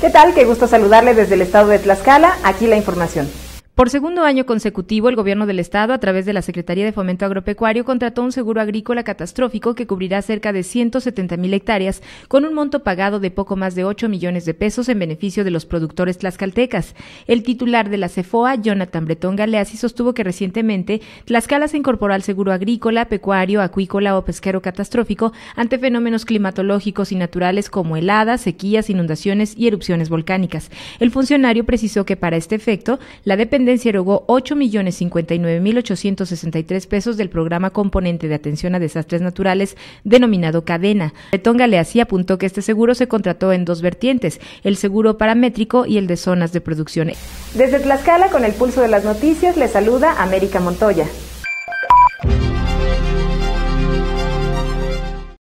¿Qué tal? Qué gusto saludarle desde el estado de Tlaxcala. Aquí la información. Por segundo año consecutivo, el Gobierno del Estado, a través de la Secretaría de Fomento Agropecuario, contrató un seguro agrícola catastrófico que cubrirá cerca de 170 mil hectáreas, con un monto pagado de poco más de 8 millones de pesos en beneficio de los productores tlaxcaltecas. El titular de la CEFOA, Jonathan Bretón Galeazzi, sostuvo que recientemente Tlaxcala se incorporó al seguro agrícola, pecuario, acuícola o pesquero catastrófico ante fenómenos climatológicos y naturales como heladas, sequías, inundaciones y erupciones volcánicas. El funcionario precisó que para este efecto, la dependencia sesenta erogó 8.059.863 pesos del programa componente de atención a desastres naturales denominado Cadena. Betonga así apuntó que este seguro se contrató en dos vertientes, el seguro paramétrico y el de zonas de producción. Desde Tlaxcala, con el pulso de las noticias, le saluda América Montoya.